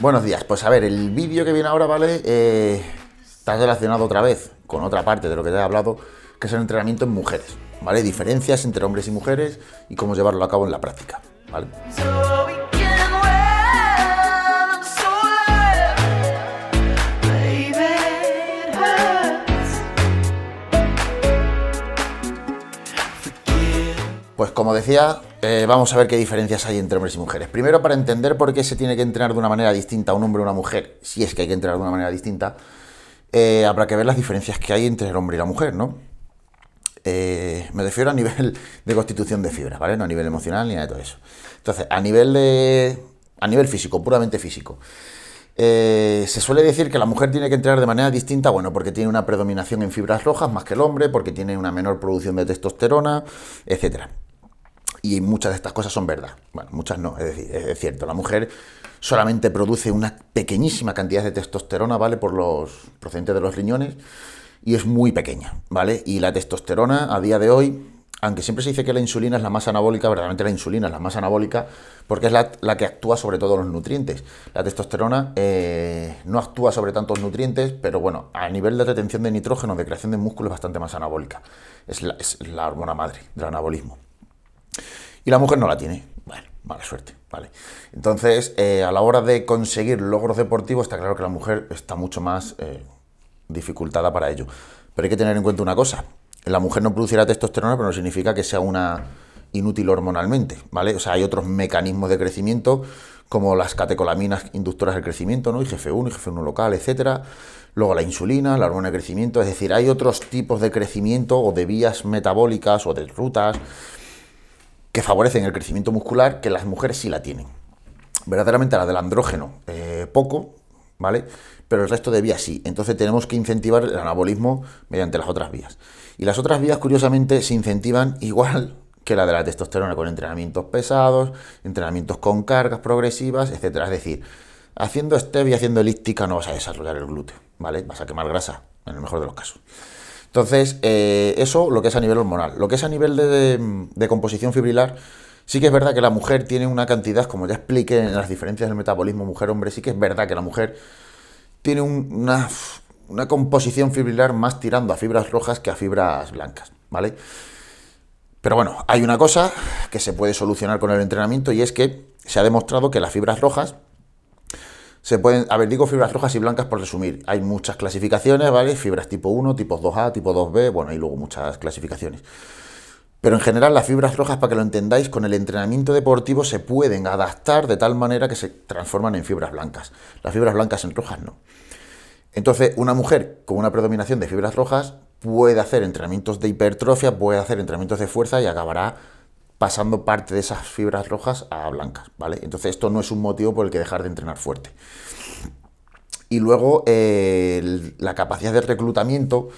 Buenos días, pues a ver, el vídeo que viene ahora, ¿vale? Eh, está relacionado otra vez con otra parte de lo que te he hablado, que es el entrenamiento en mujeres, ¿vale? Diferencias entre hombres y mujeres y cómo llevarlo a cabo en la práctica, ¿vale? Pues como decía, eh, vamos a ver qué diferencias hay entre hombres y mujeres. Primero, para entender por qué se tiene que entrenar de una manera distinta un hombre o una mujer, si es que hay que entrenar de una manera distinta, eh, habrá que ver las diferencias que hay entre el hombre y la mujer, ¿no? Eh, me refiero a nivel de constitución de fibras, ¿vale? No a nivel emocional ni a de todo eso. Entonces, a nivel de. a nivel físico, puramente físico. se suele decir que la mujer tiene que entrenar de manera distinta, bueno, porque tiene una predominación en fibras rojas más que el hombre, porque tiene una menor producción de testosterona, etcétera. Y muchas de estas cosas son verdad. Bueno, muchas no, es decir, es cierto. La mujer solamente produce una pequeñísima cantidad de testosterona, ¿vale? Por los procedentes de los riñones, y es muy pequeña, ¿vale? Y la testosterona a día de hoy, aunque siempre se dice que la insulina es la más anabólica, verdaderamente la insulina es la más anabólica porque es la, que actúa sobre todos los nutrientes. La testosterona eh, no actúa sobre tantos nutrientes, pero bueno, a nivel de retención de nitrógeno, de creación de músculo es bastante más anabólica. es la hormona madre del anabolismo y la mujer no la tiene. Bueno, mala suerte, ¿vale? Entonces, eh, a la hora de conseguir logros deportivos, está claro que la mujer está mucho más eh, dificultada para ello. Pero hay que tener en cuenta una cosa. La mujer no producirá testosterona, pero no significa que sea una inútil hormonalmente, ¿vale? O sea, hay otros mecanismos de crecimiento como las catecolaminas inductoras del crecimiento, ¿no? IGF-1, IGF-1 local, etcétera. Luego la insulina, la hormona de crecimiento, es decir, hay otros tipos de crecimiento o de vías metabólicas o de rutas que favorecen el crecimiento muscular, que las mujeres sí la tienen. Verdaderamente la del andrógeno, eh, poco, ¿vale? Pero el resto de vías sí. Entonces tenemos que incentivar el anabolismo mediante las otras vías. Y las otras vías, curiosamente, se incentivan igual que la de la testosterona con entrenamientos pesados, entrenamientos con cargas progresivas, etcétera. Es decir, haciendo stevia y haciendo elíptica no vas a desarrollar el glúteo, ¿vale? Vas a quemar grasa, en el mejor de los casos. Entonces, eh, eso lo que es a nivel hormonal. Lo que es a nivel de, composición fibrilar, sí que es verdad que la mujer tiene una cantidad, como ya expliqué en las diferencias del metabolismo mujer-hombre, sí que es verdad que la mujer tiene una, una composición fibrilar más tirando a fibras rojas que a fibras blancas, ¿vale? Pero bueno, hay una cosa que se puede solucionar con el entrenamiento y es que se ha demostrado que las fibras rojas se pueden, a ver, digo fibras rojas y blancas por resumir. Hay muchas clasificaciones, ¿vale? Fibras tipo 1, tipo 2A, tipo 2B, bueno, hay luego muchas clasificaciones. Pero en general las fibras rojas, para que lo entendáis, con el entrenamiento deportivo se pueden adaptar de tal manera que se transforman en fibras blancas. Las fibras blancas en rojas no. Entonces, una mujer con una predominación de fibras rojas puede hacer entrenamientos de hipertrofia, puede hacer entrenamientos de fuerza y acabará pasando parte de esas fibras rojas a blancas, ¿vale? Entonces esto no es un motivo por el que dejar de entrenar fuerte. Y luego eh, la capacidad de reclutamiento.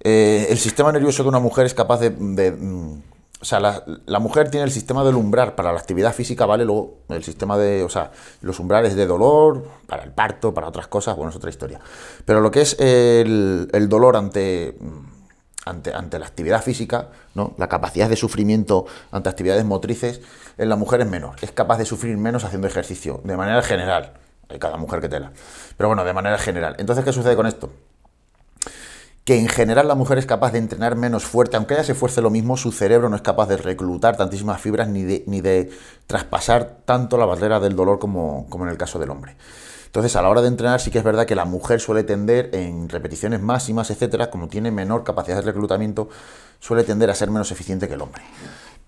Eh, el sistema nervioso de una mujer es capaz de... Mm, o sea, la, mujer tiene el sistema del umbral para la actividad física, ¿vale? Luego el sistema de... O sea, los umbrales de dolor, para el parto, para otras cosas, bueno, es otra historia. Pero lo que es el, dolor ante... Mm, ante, la actividad física, ¿no? la capacidad de sufrimiento ante actividades motrices en la mujer es menor. Es capaz de sufrir menos haciendo ejercicio, de manera general. Hay cada mujer que tela. Pero bueno, de manera general. Entonces, ¿qué sucede con esto? Que en general la mujer es capaz de entrenar menos fuerte, aunque ella se esfuerce lo mismo, su cerebro no es capaz de reclutar tantísimas fibras ni de, traspasar tanto la barrera del dolor como en el caso del hombre. Entonces, a la hora de entrenar, sí que es verdad que la mujer suele tender en repeticiones máximas, etcétera, como tiene menor capacidad de reclutamiento, suele tender a ser menos eficiente que el hombre.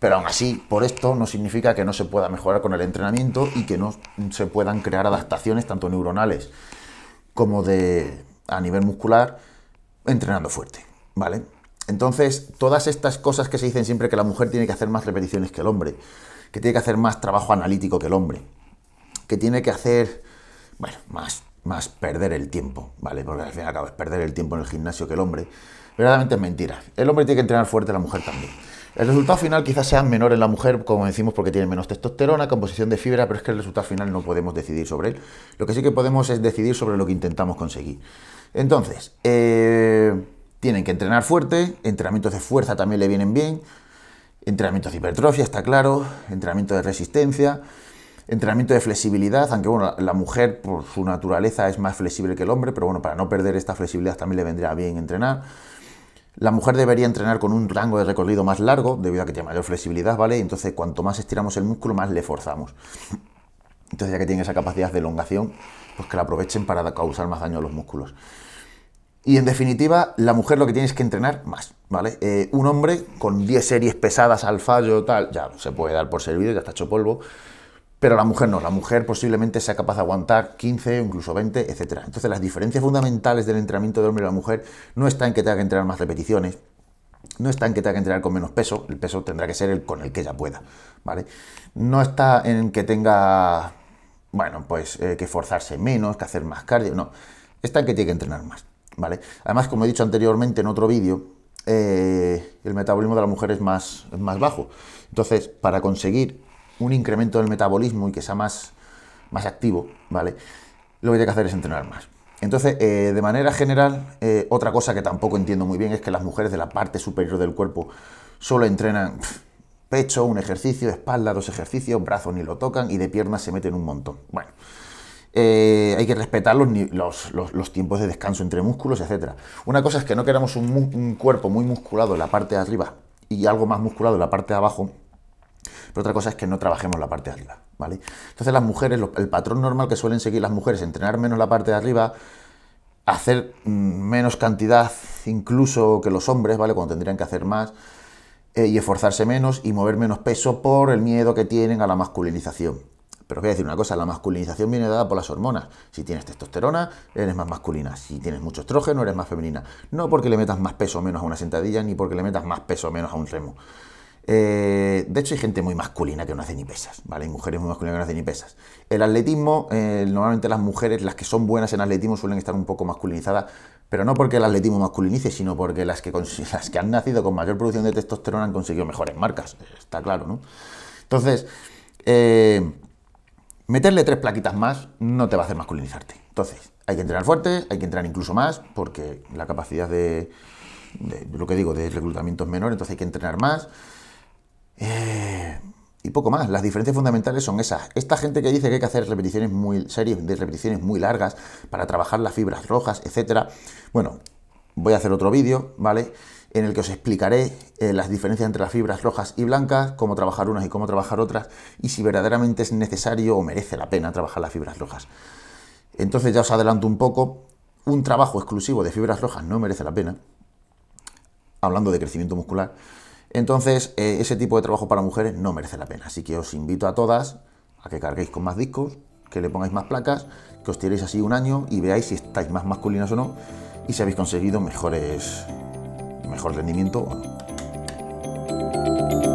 Pero aún así, por esto no significa que no se pueda mejorar con el entrenamiento y que no se puedan crear adaptaciones tanto neuronales como de a nivel muscular entrenando fuerte, ¿vale? Entonces, todas estas cosas que se dicen siempre que la mujer tiene que hacer más repeticiones que el hombre, que tiene que hacer más trabajo analítico que el hombre, que tiene que hacer bueno, más, más perder el tiempo, ¿vale? Porque al fin y al cabo es perder el tiempo en el gimnasio que el hombre. Verdaderamente es mentira. El hombre tiene que entrenar fuerte, la mujer también. El resultado final quizás sea menor en la mujer, como decimos, porque tiene menos testosterona, composición de fibra, pero es que el resultado final no podemos decidir sobre él. Lo que sí que podemos es decidir sobre lo que intentamos conseguir. Entonces, eh, tienen que entrenar fuerte, entrenamientos de fuerza también le vienen bien, entrenamientos de hipertrofia, está claro, entrenamientos de resistencia, Entrenamiento de flexibilidad, aunque bueno, la mujer por su naturaleza es más flexible que el hombre, pero bueno, para no perder esta flexibilidad también le vendría bien entrenar. La mujer debería entrenar con un rango de recorrido más largo, debido a que tiene mayor flexibilidad, ¿vale? Entonces, cuanto más estiramos el músculo, más le forzamos. Entonces, ya que tiene esa capacidad de elongación, pues que la aprovechen para causar más daño a los músculos. Y en definitiva, la mujer lo que tiene es que entrenar más, ¿vale? Eh, un hombre con 10 series pesadas al fallo, tal, ya se puede dar por servido, ya está hecho polvo. Pero la mujer no, la mujer posiblemente sea capaz de aguantar 15 incluso 20, etc. Entonces las diferencias fundamentales del entrenamiento de hombre y la mujer no está en que tenga que entrenar más repeticiones, no está en que tenga que entrenar con menos peso, el peso tendrá que ser el con el que ella pueda, ¿vale? No está en que tenga, bueno, pues eh, que forzarse menos, que hacer más cardio, no. Está en que tiene que entrenar más, ¿vale? Además, como he dicho anteriormente en otro vídeo, eh, el metabolismo de la mujer es más, es más bajo. Entonces, para conseguir un incremento del metabolismo y que sea más, más activo, ¿vale? Lo que hay que hacer es entrenar más. Entonces, eh, de manera general, eh, otra cosa que tampoco entiendo muy bien es que las mujeres de la parte superior del cuerpo solo entrenan pecho, un ejercicio, espalda, dos ejercicios, brazos ni lo tocan y de piernas se meten un montón. Bueno, eh, hay que respetar los, tiempos de descanso entre músculos, etc. Una cosa es que no queramos un, un cuerpo muy musculado en la parte de arriba y algo más musculado en la parte de abajo, pero otra cosa es que no trabajemos la parte de arriba, ¿vale? Entonces las mujeres, el patrón normal que suelen seguir las mujeres, entrenar menos la parte de arriba, hacer mm, menos cantidad incluso que los hombres, ¿vale? Cuando tendrían que hacer más eh, y esforzarse menos y mover menos peso por el miedo que tienen a la masculinización. Pero os voy a decir una cosa, la masculinización viene dada por las hormonas. Si tienes testosterona, eres más masculina. Si tienes mucho estrógeno, eres más femenina. No porque le metas más peso o menos a una sentadilla, ni porque le metas más peso o menos a un remo. Eh, de hecho, hay gente muy masculina que no hace ni pesas, ¿vale? Hay mujeres muy masculinas que no hacen ni pesas. El atletismo, eh, normalmente las mujeres, las que son buenas en atletismo, suelen estar un poco masculinizadas, pero no porque el atletismo masculinice, sino porque las que, las que han nacido con mayor producción de testosterona han conseguido mejores marcas. Está claro, ¿no? Entonces, eh, meterle tres plaquitas más no te va a hacer masculinizarte. Entonces, hay que entrenar fuerte, hay que entrenar incluso más, porque la capacidad de lo que digo, de reclutamiento es menor, entonces hay que entrenar más. Eh, y poco más. Las diferencias fundamentales son esas. Esta gente que dice que hay que hacer repeticiones muy series de repeticiones muy largas para trabajar las fibras rojas, etcétera. Bueno, voy a hacer otro vídeo, ¿vale? En el que os explicaré eh, las diferencias entre las fibras rojas y blancas, cómo trabajar unas y cómo trabajar otras, y si verdaderamente es necesario o merece la pena trabajar las fibras rojas. Entonces ya os adelanto un poco, un trabajo exclusivo de fibras rojas no merece la pena, hablando de crecimiento muscular, entonces, eh, ese tipo de trabajo para mujeres no merece la pena. Así que os invito a todas a que carguéis con más discos, que le pongáis más placas, que os tiréis así un año y veáis si estáis más masculinas o no y si habéis conseguido mejores, mejor rendimiento o no.